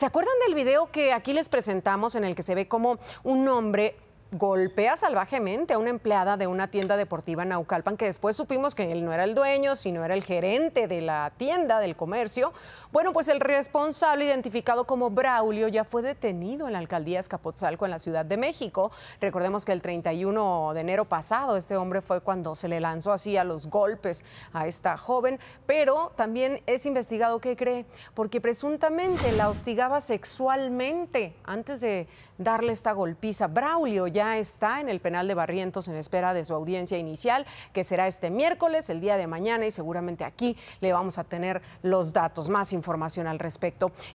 ¿Se acuerdan del video que aquí les presentamos en el que se ve como un hombre golpea salvajemente a una empleada de una tienda deportiva en Naucalpan, que después supimos que él no era el dueño, sino era el gerente de la tienda, del comercio. Bueno, pues el responsable, identificado como Braulio, ya fue detenido en la alcaldía Escapotzalco, en la Ciudad de México. Recordemos que el 31 de enero pasado, este hombre fue cuando se le lanzó así a los golpes a esta joven, pero también es investigado, que cree? Porque presuntamente la hostigaba sexualmente antes de darle esta golpiza. Braulio ya ya está en el penal de Barrientos en espera de su audiencia inicial, que será este miércoles, el día de mañana, y seguramente aquí le vamos a tener los datos, más información al respecto.